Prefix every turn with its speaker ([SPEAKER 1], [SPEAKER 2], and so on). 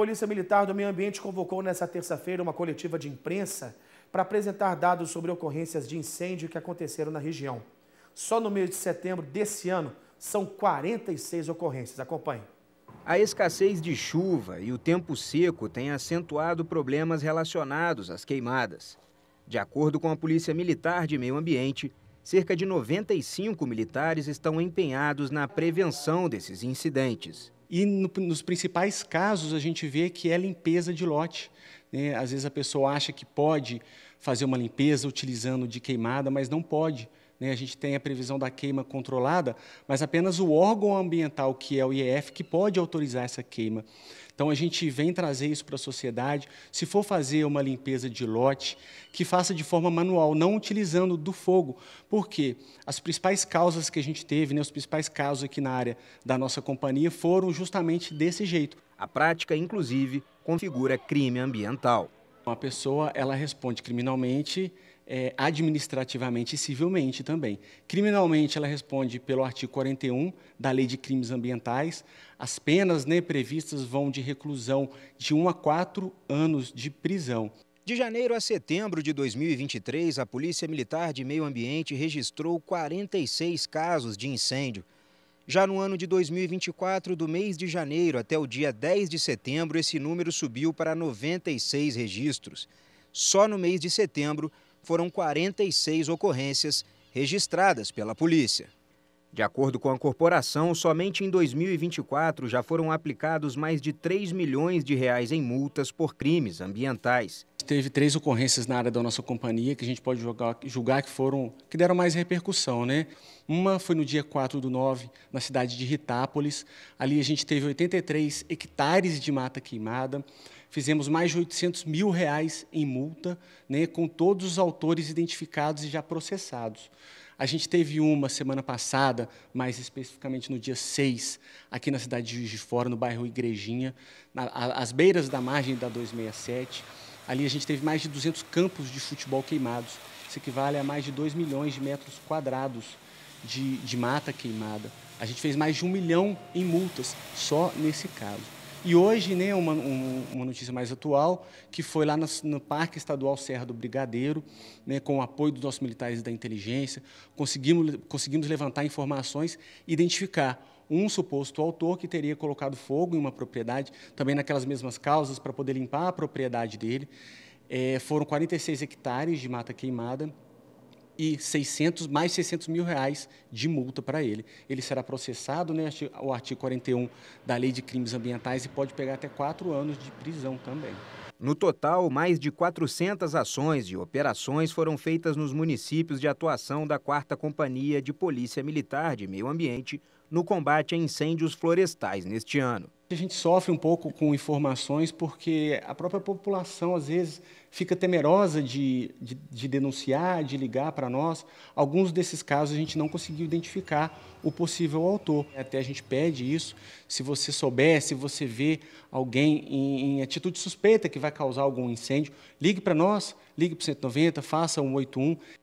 [SPEAKER 1] Polícia Militar do Meio Ambiente convocou nesta terça-feira uma coletiva de imprensa para apresentar dados sobre ocorrências de incêndio que aconteceram na região. Só no mês de setembro desse ano,
[SPEAKER 2] são 46 ocorrências. Acompanhe. A escassez de chuva e o tempo seco têm acentuado problemas relacionados às queimadas. De acordo com a Polícia Militar de Meio Ambiente, cerca de 95 militares estão empenhados na prevenção desses incidentes. E no, nos principais casos, a gente
[SPEAKER 1] vê que é limpeza de lote. Né? Às vezes a pessoa acha que pode fazer uma limpeza utilizando de queimada, mas não pode né, a gente tem a previsão da queima controlada, mas apenas o órgão ambiental, que é o IEF, que pode autorizar essa queima. Então a gente vem trazer isso para a sociedade. Se for fazer uma limpeza de lote, que faça de forma manual, não utilizando do fogo. Porque as principais causas que a gente teve, né, os principais casos aqui na área da nossa companhia foram justamente desse jeito. A prática, inclusive, configura crime ambiental. Uma a pessoa ela responde criminalmente, é, administrativamente e civilmente também. Criminalmente, ela responde pelo artigo 41 da Lei de Crimes Ambientais. As penas né, previstas vão de reclusão
[SPEAKER 2] de 1 a 4 anos de prisão. De janeiro a setembro de 2023, a Polícia Militar de Meio Ambiente registrou 46 casos de incêndio. Já no ano de 2024, do mês de janeiro até o dia 10 de setembro, esse número subiu para 96 registros. Só no mês de setembro foram 46 ocorrências registradas pela polícia. De acordo com a corporação, somente em 2024 já foram aplicados mais de 3 milhões de reais em multas por crimes ambientais. Teve três ocorrências na área da nossa companhia que a
[SPEAKER 1] gente pode julgar, julgar que foram que deram mais repercussão, né? Uma foi no dia 4 do 9, na cidade de Ritápolis. Ali a gente teve 83 hectares de mata queimada. Fizemos mais de 800 mil reais em multa, né, com todos os autores identificados e já processados. A gente teve uma semana passada, mais especificamente no dia 6, aqui na cidade de Juiz de Fora, no bairro Igrejinha, na, às beiras da margem da 267. Ali a gente teve mais de 200 campos de futebol queimados. Isso equivale a mais de 2 milhões de metros quadrados de, de mata queimada. A gente fez mais de um milhão em multas só nesse caso. E hoje, né, uma, uma, notícia mais atual, que foi lá no, no, Parque Estadual Serra do Brigadeiro, né, com o apoio dos nossos militares da inteligência, conseguimos, conseguimos levantar informações e identificar um suposto autor que teria colocado fogo em uma propriedade, também naquelas mesmas causas, para poder limpar a propriedade dele. É, foram 46 hectares de mata queimada e 600, mais 600 mil reais de multa para ele. Ele será processado, né, o artigo 41 da Lei de Crimes Ambientais, e pode pegar até quatro anos de prisão também.
[SPEAKER 2] No total, mais de 400 ações e operações foram feitas nos municípios de atuação da 4 Companhia de Polícia Militar de Meio Ambiente, no combate a incêndios florestais neste ano. A gente sofre um pouco com informações
[SPEAKER 1] porque a própria população, às vezes, fica temerosa de, de, de denunciar, de ligar para nós. Alguns desses casos a gente não conseguiu identificar o possível autor. Até a gente pede isso. Se você souber, se você vê alguém em, em atitude suspeita que vai causar algum incêndio, ligue para nós, ligue para o 190, faça 181.